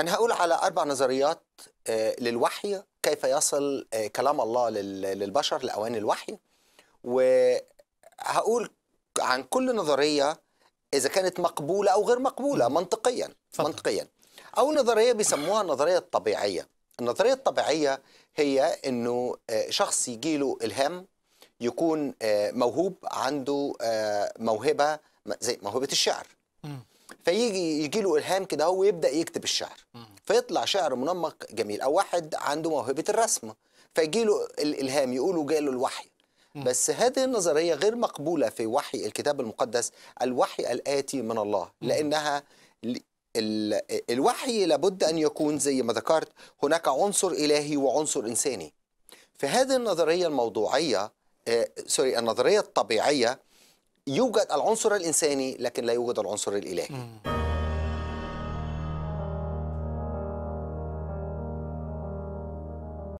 أنا هقول على أربع نظريات آه، للوحي كيف يصل آه، كلام الله للبشر لأوان الوحي وهقول عن كل نظرية إذا كانت مقبولة أو غير مقبولة منطقيا فضل. منطقيا أول نظرية بيسموها النظرية الطبيعية النظرية الطبيعية هي أنه آه، شخص يجيله إلهام يكون موهوب عنده موهبة زي موهبة الشعر فيجي يجي له إلهام كده ويبدأ يكتب الشعر فيطلع شعر منمق جميل او واحد عنده موهبه الرسم فيجي له الالهام يقولوا جاله الوحي بس هذه النظريه غير مقبوله في وحي الكتاب المقدس الوحي الاتي من الله لانها الوحي لابد ان يكون زي ما ذكرت هناك عنصر الهي وعنصر انساني في هذه النظريه الموضوعيه آه، سوري النظريه الطبيعيه يوجد العنصر الانساني لكن لا يوجد العنصر الالهي